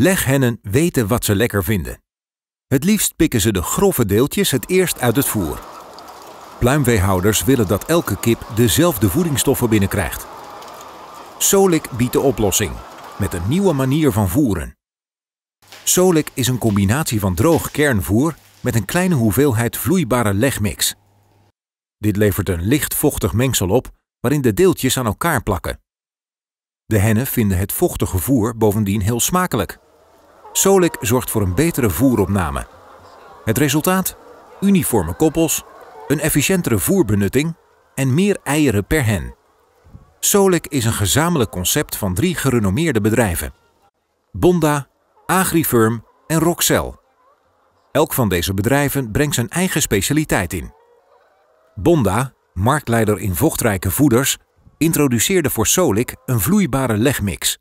Leg weten wat ze lekker vinden. Het liefst pikken ze de grove deeltjes het eerst uit het voer. Pluimveehouders willen dat elke kip dezelfde voedingsstoffen binnenkrijgt. Solik biedt de oplossing, met een nieuwe manier van voeren. Solik is een combinatie van droog kernvoer met een kleine hoeveelheid vloeibare legmix. Dit levert een licht vochtig mengsel op waarin de deeltjes aan elkaar plakken. De hennen vinden het vochtige voer bovendien heel smakelijk. Solik zorgt voor een betere voeropname. Het resultaat? Uniforme koppels, een efficiëntere voerbenutting en meer eieren per hen. Solik is een gezamenlijk concept van drie gerenommeerde bedrijven. Bonda, Agrifirm en Roxel. Elk van deze bedrijven brengt zijn eigen specialiteit in. Bonda, marktleider in vochtrijke voeders, introduceerde voor Solik een vloeibare legmix.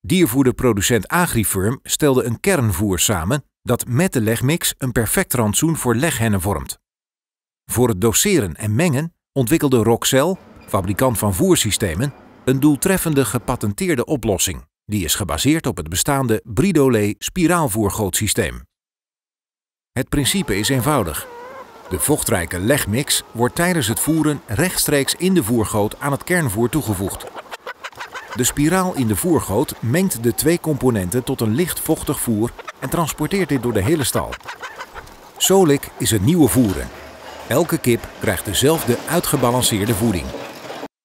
Diervoederproducent Agrifirm stelde een kernvoer samen dat met de legmix een perfect rantsoen voor leghennen vormt. Voor het doseren en mengen ontwikkelde Roxel, fabrikant van voersystemen, een doeltreffende gepatenteerde oplossing. Die is gebaseerd op het bestaande Bridolé spiraalvoergootsysteem. Het principe is eenvoudig. De vochtrijke legmix wordt tijdens het voeren rechtstreeks in de voergoot aan het kernvoer toegevoegd. De spiraal in de voergoot mengt de twee componenten tot een licht vochtig voer en transporteert dit door de hele stal. Solik is het nieuwe voeren. Elke kip krijgt dezelfde uitgebalanceerde voeding.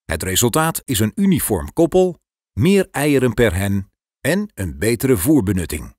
Het resultaat is een uniform koppel, meer eieren per hen en een betere voerbenutting.